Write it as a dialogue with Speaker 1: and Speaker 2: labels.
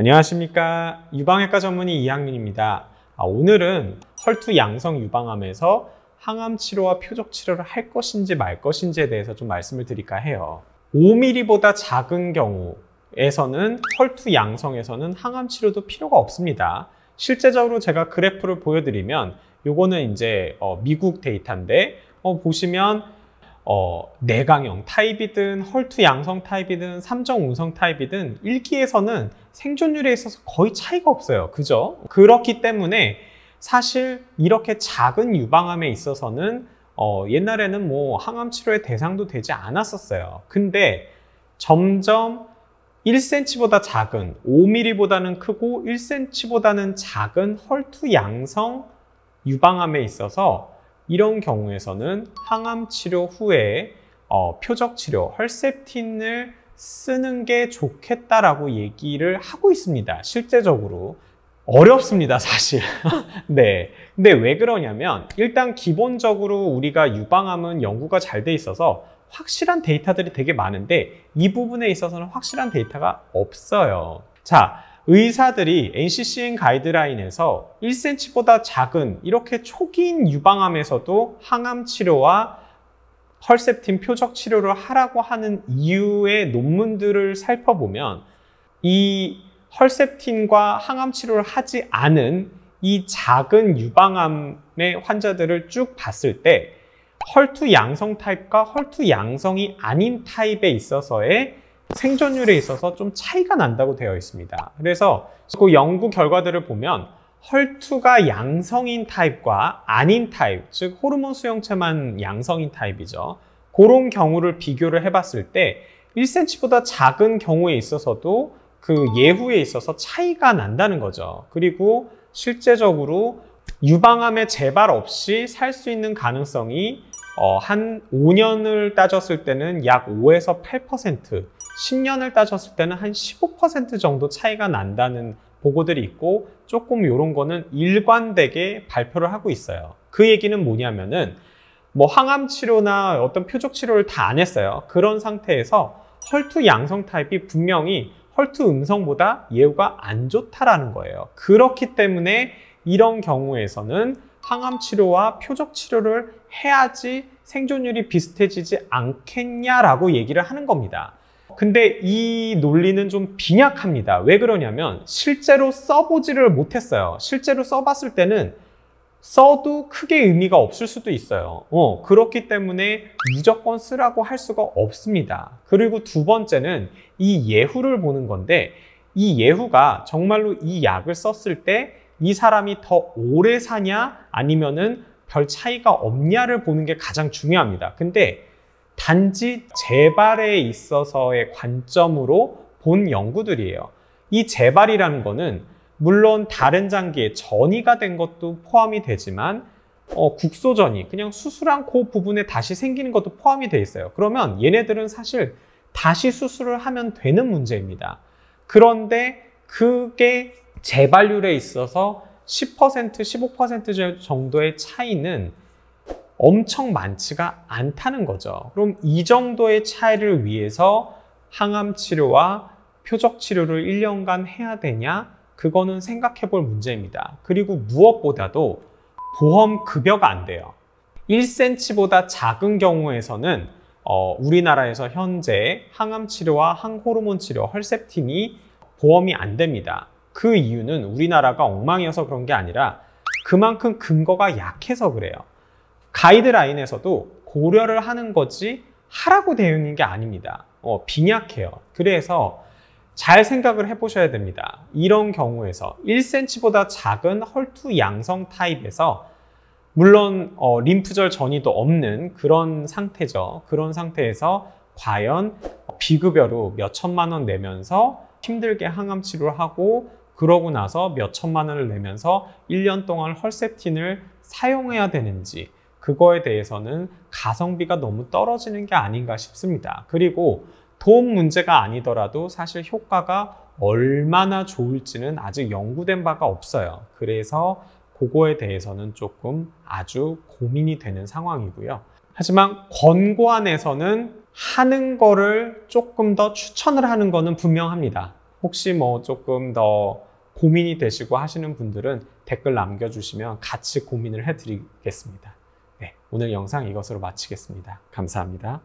Speaker 1: 안녕하십니까. 유방외과 전문의 이학민입니다. 아, 오늘은 헐투 양성 유방암에서 항암 치료와 표적 치료를 할 것인지 말 것인지에 대해서 좀 말씀을 드릴까 해요. 5mm보다 작은 경우에서는 헐투 양성에서는 항암 치료도 필요가 없습니다. 실제적으로 제가 그래프를 보여드리면 요거는 이제 어, 미국 데이터인데 어, 보시면 어, 내강형 타입이든 헐투 양성 타입이든 삼정운성 타입이든 일기에서는 생존율에 있어서 거의 차이가 없어요. 그죠? 그렇기 때문에 사실 이렇게 작은 유방암에 있어서는 어, 옛날에는 뭐 항암 치료의 대상도 되지 않았었어요. 근데 점점 1cm보다 작은 5mm보다는 크고 1cm보다는 작은 헐투 양성 유방암에 있어서 이런 경우에서는 항암 치료 후에 어, 표적 치료, 헐셉틴을 쓰는 게 좋겠다라고 얘기를 하고 있습니다. 실제적으로. 어렵습니다, 사실. 네. 근데 왜 그러냐면, 일단 기본적으로 우리가 유방암은 연구가 잘 돼 있어서 확실한 데이터들이 되게 많은데, 이 부분에 있어서는 확실한 데이터가 없어요. 자, 의사들이 NCCN 가이드라인에서 1cm보다 작은 이렇게 초기인 유방암에서도 항암 치료와 펄셉틴 표적 치료를 하라고 하는 이유의 논문들을 살펴보면 이 헐셉틴과 항암 치료를 하지 않은 이 작은 유방암의 환자들을 쭉 봤을 때 헐투 양성 타입과 헐투 양성이 아닌 타입에 있어서의 생존율에 있어서 좀 차이가 난다고 되어 있습니다. 그래서 그 연구 결과들을 보면 헐투가 양성인 타입과 아닌 타입, 즉 호르몬 수용체만 양성인 타입이죠. 그런 경우를 비교를 해봤을 때 1cm보다 작은 경우에 있어서도 그 예후에 있어서 차이가 난다는 거죠. 그리고 실제적으로 유방암의 재발 없이 살 수 있는 가능성이 어, 한 5년을 따졌을 때는 약 5에서 8% 10년을 따졌을 때는 한 15% 정도 차이가 난다는 보고들이 있고 조금 이런 거는 일관되게 발표를 하고 있어요. 그 얘기는 뭐냐면은 뭐 항암 치료나 어떤 표적 치료를 다 안 했어요. 그런 상태에서 헐투 양성 타입이 분명히 헐투 음성보다 예후가 안 좋다라는 거예요. 그렇기 때문에 이런 경우에서는 항암 치료와 표적 치료를 해야지 생존율이 비슷해지지 않겠냐라고 얘기를 하는 겁니다. 근데 이 논리는 좀 빈약합니다. 왜 그러냐면 실제로 써보지를 못했어요. 실제로 써봤을 때는 써도 크게 의미가 없을 수도 있어요. 어, 그렇기 때문에 무조건 쓰라고 할 수가 없습니다. 그리고 두 번째는 이 예후를 보는 건데 이 예후가 정말로 이 약을 썼을 때 이 사람이 더 오래 사냐 아니면은 별 차이가 없냐를 보는 게 가장 중요합니다. 근데 단지 재발에 있어서의 관점으로 본 연구들이에요. 이 재발이라는 거는 물론 다른 장기에 전이가 된 것도 포함이 되지만 어, 국소전이 그냥 수술한 그 부분에 다시 생기는 것도 포함이 돼 있어요. 그러면 얘네들은 사실 다시 수술을 하면 되는 문제입니다. 그런데 그게 재발률에 있어서 10% 15% 정도의 차이는 엄청 많지가 않다는 거죠. 그럼 이 정도의 차이를 위해서 항암 치료와 표적 치료를 1년간 해야 되냐? 그거는 생각해 볼 문제입니다. 그리고 무엇보다도 보험 급여가 안 돼요. 1cm보다 작은 경우에서는 어, 우리나라에서 현재 항암 치료와 항호르몬 치료, 헐셉틴이 보험이 안 됩니다. 그 이유는 우리나라가 엉망이어서 그런 게 아니라 그만큼 근거가 약해서 그래요. 가이드라인에서도 고려를 하는 거지 하라고 되어 있는 게 아닙니다. 어, 빈약해요. 그래서 잘 생각을 해보셔야 됩니다. 이런 경우에서 1cm보다 작은 헐투 양성 타입에서 물론 어, 림프절 전이도 없는 그런 상태죠. 그런 상태에서 과연 비급여로 몇 천만 원 내면서 힘들게 항암 치료를 하고 그러고 나서 몇 천만 원을 내면서 1년 동안 헐세틴을 사용해야 되는지 그거에 대해서는 가성비가 너무 떨어지는 게 아닌가 싶습니다. 그리고 돈 문제가 아니더라도 사실 효과가 얼마나 좋을지는 아직 연구된 바가 없어요. 그래서 그거에 대해서는 조금 아주 고민이 되는 상황이고요. 하지만 권고안에서는 하는 거를 조금 더 추천을 하는 거는 분명합니다. 혹시 뭐 조금 더 고민이 되시고 하시는 분들은 댓글 남겨주시면 같이 고민을 해드리겠습니다. 네, 오늘 영상 이것으로 마치겠습니다. 감사합니다.